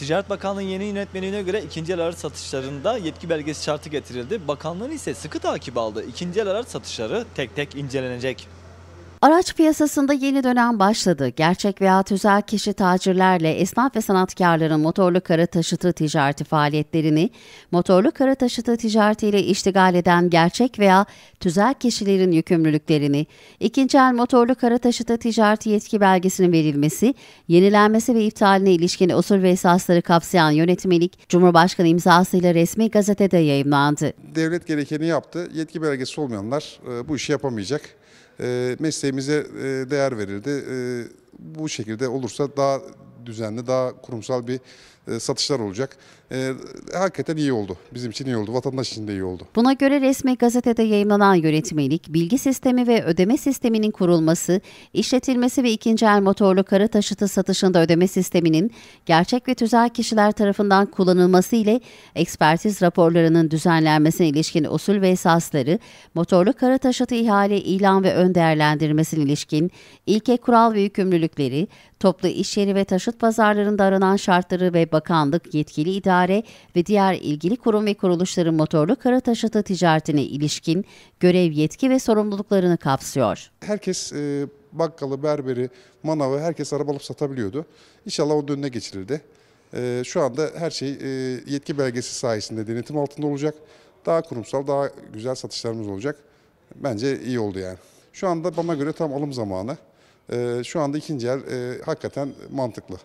Ticaret Bakanlığı yeni yönetmeliğine göre ikinci el araç satışlarında yetki belgesi şartı getirildi. Bakanlığın ise sıkı takip aldı. İkinci el araç satışları tek tek incelenecek. Araç piyasasında yeni dönem başladı. Gerçek veya tüzel kişi tacirlerle esnaf ve sanatkarların motorlu kara taşıtı ticareti faaliyetlerini, motorlu kara taşıtı ticaretiyle iştigal eden gerçek veya tüzel kişilerin yükümlülüklerini, ikinci el motorlu kara taşıtı ticareti yetki belgesinin verilmesi, yenilenmesi ve iptaline ilişkin usul ve esasları kapsayan yönetmelik, Cumhurbaşkanı imzasıyla resmi gazetede yayımlandı. Devlet gerekeni yaptı. Yetki belgesi olmayanlar e, bu işi yapamayacak. Ee, mesleğimize e, değer verildi. Ee, bu şekilde olursa daha düzenli, daha kurumsal bir e, satışlar olacak. E, hakikaten iyi oldu. Bizim için iyi oldu. Vatandaş için de iyi oldu. Buna göre resmi gazetede yayınlanan yönetmelik, bilgi sistemi ve ödeme sisteminin kurulması, işletilmesi ve ikinci el motorlu kara taşıtı satışında ödeme sisteminin gerçek ve tüzel kişiler tarafından kullanılması ile ekspertiz raporlarının düzenlenmesine ilişkin usul ve esasları, motorlu kara taşıtı ihale, ilan ve ön değerlendirmesine ilişkin ilke kural ve yükümlülükleri, toplu iş yeri ve taşıt pazarlarında aranan şartları ve bakanlık, yetkili idare ve diğer ilgili kurum ve kuruluşların motorlu kara taşıtı ticaretine ilişkin görev, yetki ve sorumluluklarını kapsıyor. Herkes e, bakkalı, berberi, manavı herkes araba alıp satabiliyordu. İnşallah o önüne geçirildi. E, şu anda her şey e, yetki belgesi sayesinde denetim altında olacak. Daha kurumsal, daha güzel satışlarımız olacak. Bence iyi oldu yani. Şu anda bana göre tam alım zamanı. Ee, şu anda ikinci el e, hakikaten mantıklı.